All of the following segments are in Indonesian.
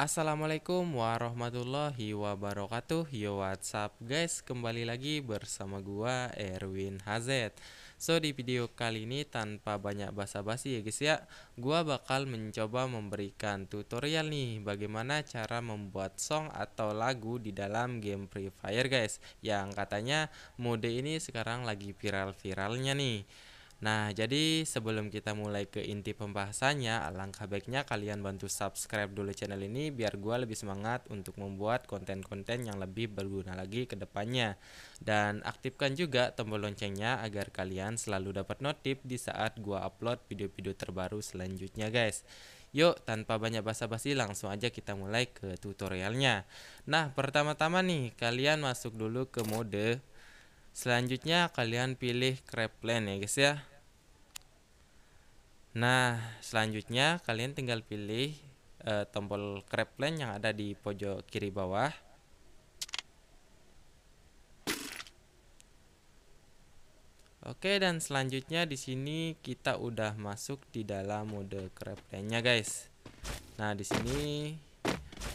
Assalamualaikum warahmatullahi wabarakatuh Yo what's up guys Kembali lagi bersama gua Erwin HZ So di video kali ini tanpa banyak basa-basi ya guys ya Gua bakal mencoba memberikan tutorial nih Bagaimana cara membuat song atau lagu di dalam game Free Fire guys Yang katanya mode ini sekarang lagi viral-viralnya nih Nah, jadi sebelum kita mulai ke inti pembahasannya, alangkah baiknya kalian bantu subscribe dulu channel ini biar gue lebih semangat untuk membuat konten-konten yang lebih berguna lagi ke depannya. Dan aktifkan juga tombol loncengnya agar kalian selalu dapat notif di saat gue upload video-video terbaru selanjutnya guys. Yuk, tanpa banyak basa-basi langsung aja kita mulai ke tutorialnya. Nah, pertama-tama nih, kalian masuk dulu ke mode. Selanjutnya kalian pilih crab plan ya guys ya. Nah, selanjutnya kalian tinggal pilih uh, tombol crepe plane yang ada di pojok kiri bawah. Oke, dan selanjutnya di sini kita udah masuk di dalam mode crepe plane nya guys. Nah, di sini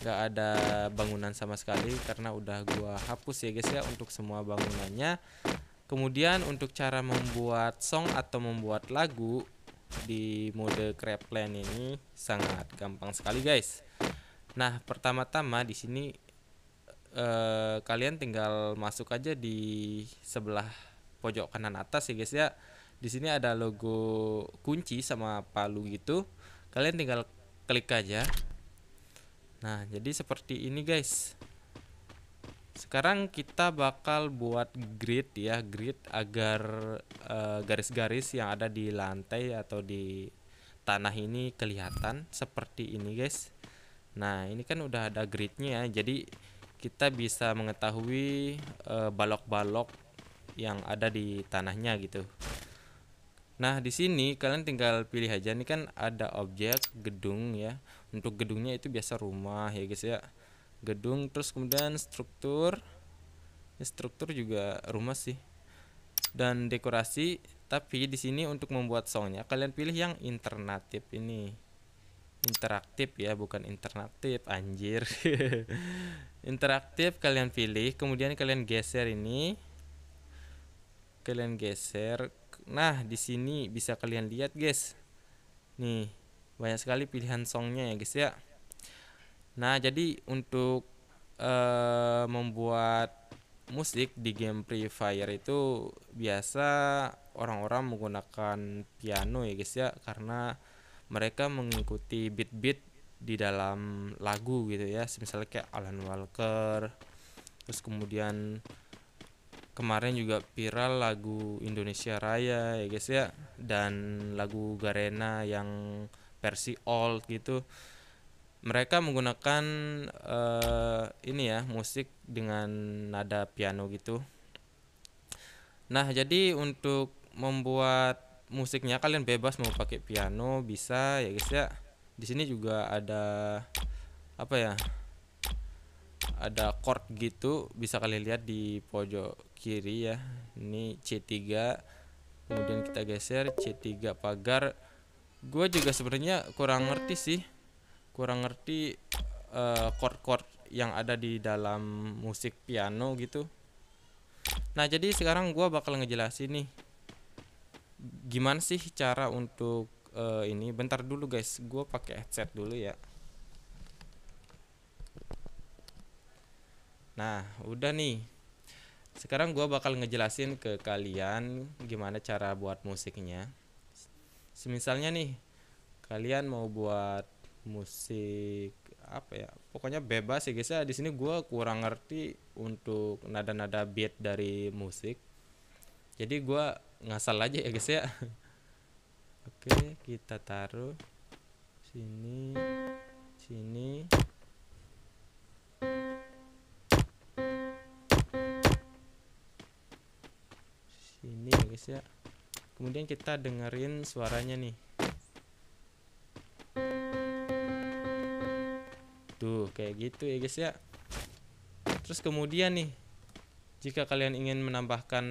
nggak ada bangunan sama sekali karena udah gua hapus ya, guys ya untuk semua bangunannya. Kemudian untuk cara membuat song atau membuat lagu di mode crab plan ini sangat gampang sekali guys. Nah pertama-tama di sini eh, kalian tinggal masuk aja di sebelah pojok kanan atas ya guys ya. Di sini ada logo kunci sama palu gitu. Kalian tinggal klik aja. Nah jadi seperti ini guys. Sekarang kita bakal buat grid ya, grid agar eh, garis-garis uh, yang ada di lantai atau di tanah ini kelihatan seperti ini guys. Nah, ini kan udah ada gridnya ya. Jadi kita bisa mengetahui eh, balok-balok uh, yang ada di tanahnya gitu. Nah, di sini kalian tinggal pilih aja. Ini kan ada objek gedung ya. Untuk gedungnya itu biasa rumah ya guys ya gedung terus kemudian struktur ya, struktur juga rumah sih dan dekorasi tapi di sini untuk membuat songnya kalian pilih yang alternatif ini interaktif ya bukan alternatif anjir interaktif kalian pilih kemudian kalian geser ini kalian geser nah di sini bisa kalian lihat guys nih banyak sekali pilihan songnya ya guys ya Nah, jadi untuk uh, membuat musik di game Free Fire itu biasa orang-orang menggunakan piano ya guys ya karena mereka mengikuti beat-beat di dalam lagu gitu ya. Misalnya kayak Alan Walker. Terus kemudian kemarin juga viral lagu Indonesia Raya ya guys ya dan lagu Garena yang versi old gitu mereka menggunakan uh, ini ya musik dengan nada piano gitu. Nah, jadi untuk membuat musiknya kalian bebas mau pakai piano bisa ya guys ya. Di sini juga ada apa ya? Ada chord gitu, bisa kalian lihat di pojok kiri ya. Ini C3. Kemudian kita geser C3 pagar. Gue juga sebenarnya kurang ngerti sih kurang ngerti eh, chord-chord uh, yang ada di dalam musik piano gitu. Nah, jadi sekarang gue bakal ngejelasin nih gimana sih cara untuk uh, ini. Bentar dulu guys, gue pakai headset dulu ya. Nah, udah nih. Sekarang gue bakal ngejelasin ke kalian gimana cara buat musiknya. Semisalnya nih, kalian mau buat musik apa ya pokoknya bebas ya guys ya di sini gue kurang ngerti untuk nada-nada beat dari musik jadi gue ngasal aja ya guys ya oke kita taruh sini sini sini ya guys ya kemudian kita dengerin suaranya nih Tuh, gitu, kayak gitu ya guys ya. Terus kemudian nih, jika kalian ingin menambahkan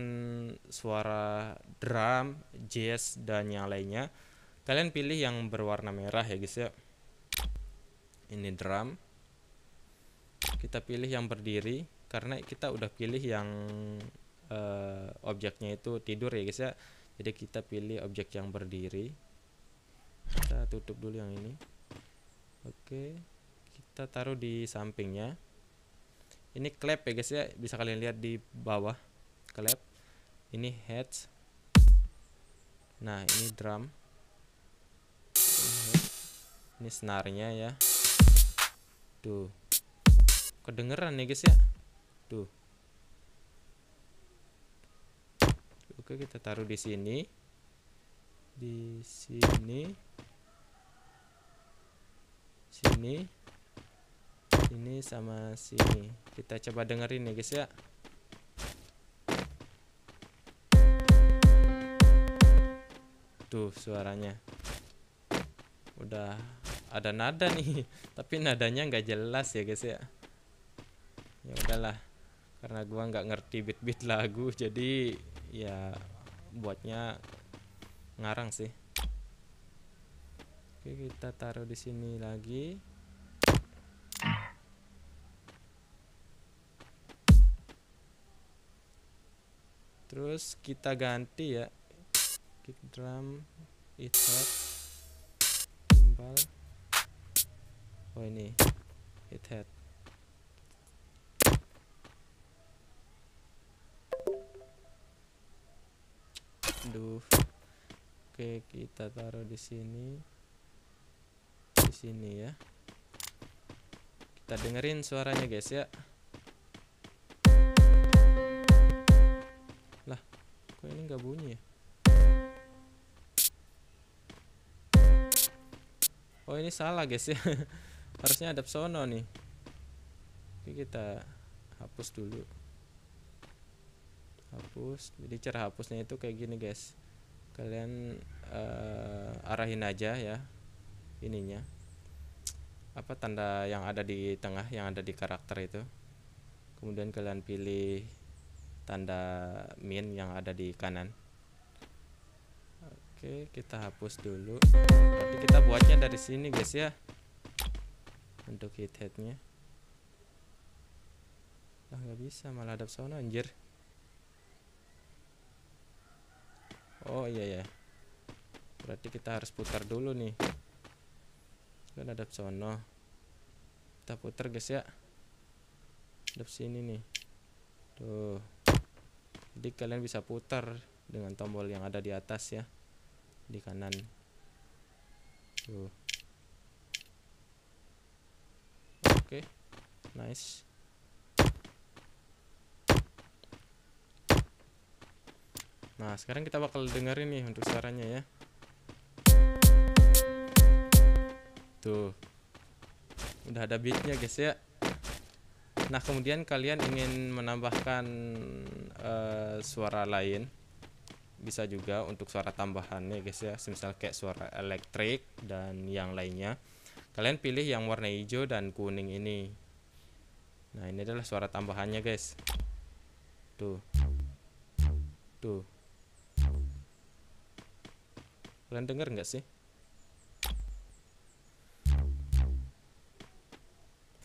suara drum, jazz, dan yang lainnya, kalian pilih yang berwarna merah ya guys ya. Ini drum. Kita pilih yang berdiri, karena kita udah pilih yang uh, objeknya itu tidur ya guys ya. Jadi kita pilih objek yang berdiri. Kita tutup dulu yang ini. Oke. Okay kita taruh di sampingnya ini klep ya guys ya bisa kalian lihat di bawah klep ini heads nah ini drum ini senarnya ya tuh kedengeran ya guys ya tuh oke kita taruh di sini di sini sini sini sama sini kita coba dengerin ya guys ya tuh suaranya udah ada nada nih tapi nadanya nggak jelas ya guys ya ya udahlah karena gua nggak ngerti beat beat lagu jadi ya buatnya ngarang sih oke kita taruh di sini lagi terus kita ganti ya kick drum hit timbal oh ini hit head duh oke kita taruh di sini di sini ya kita dengerin suaranya guys ya kok ini nggak bunyi ya oh ini salah guys ya harusnya ada sono nih Oke kita hapus dulu hapus jadi cara hapusnya itu kayak gini guys kalian uh, arahin aja ya ininya apa tanda yang ada di tengah yang ada di karakter itu kemudian kalian pilih tanda min yang ada di kanan oke kita hapus dulu tapi kita buatnya dari sini guys ya untuk hit headnya ah nggak bisa malah ada sana anjir oh iya ya berarti kita harus putar dulu nih kan ada sono kita putar guys ya ada sini nih tuh jadi kalian bisa putar dengan tombol yang ada di atas ya di kanan tuh oke okay. nice nah sekarang kita bakal dengerin nih untuk suaranya ya tuh udah ada beatnya guys ya Nah, kemudian kalian ingin menambahkan uh, suara lain bisa juga untuk suara tambahannya guys ya. Misal kayak suara elektrik dan yang lainnya. Kalian pilih yang warna hijau dan kuning ini. Nah, ini adalah suara tambahannya guys. Tuh. Tuh. Kalian dengar nggak sih?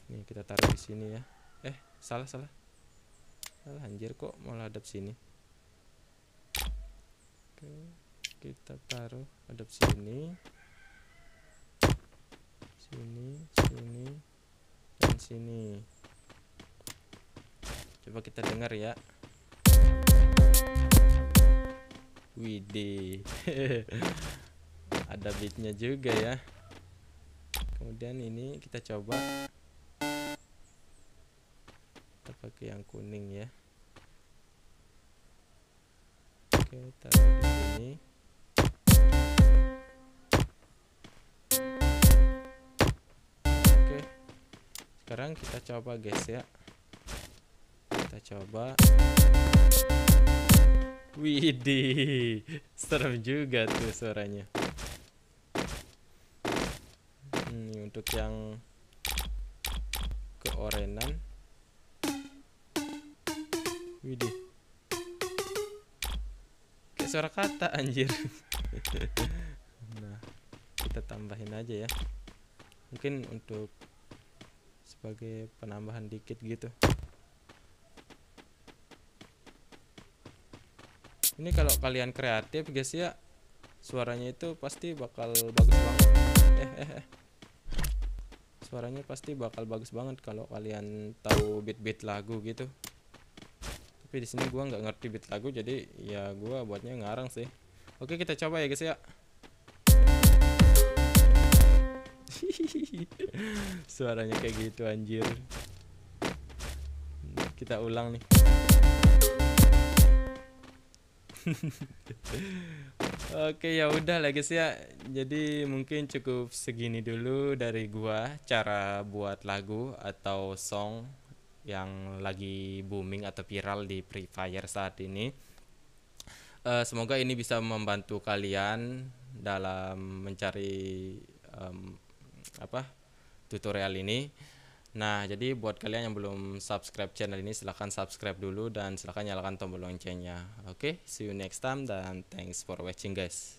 Ini kita taruh di sini ya salah salah salah anjir kok malah ada sini oke kita taruh ada sini sini sini dan sini coba kita dengar ya Widi, ada beatnya juga ya kemudian ini kita coba yang kuning ya oke taruh di sini oke sekarang kita coba guys ya kita coba Widih, serem juga tuh suaranya. Hmm, untuk yang keorenan Widih. Kayak suara kata anjir. nah, kita tambahin aja ya. Mungkin untuk sebagai penambahan dikit gitu. Ini kalau kalian kreatif guys ya, suaranya itu pasti bakal bagus banget. Eh eh eh suaranya pasti bakal bagus banget kalau kalian tahu beat-beat lagu gitu tapi di sini gua nggak ngerti beat lagu jadi ya gua buatnya ngarang sih oke kita coba ya guys ya suaranya kayak gitu anjir nah, kita ulang nih Oke ya udah lah guys ya. Jadi mungkin cukup segini dulu dari gua cara buat lagu atau song yang lagi booming atau viral di Free Fire saat ini. Uh, semoga ini bisa membantu kalian dalam mencari um, apa tutorial ini. Nah, jadi buat kalian yang belum subscribe channel ini silahkan subscribe dulu dan silahkan nyalakan tombol loncengnya. Oke, okay, see you next time dan thanks for watching guys.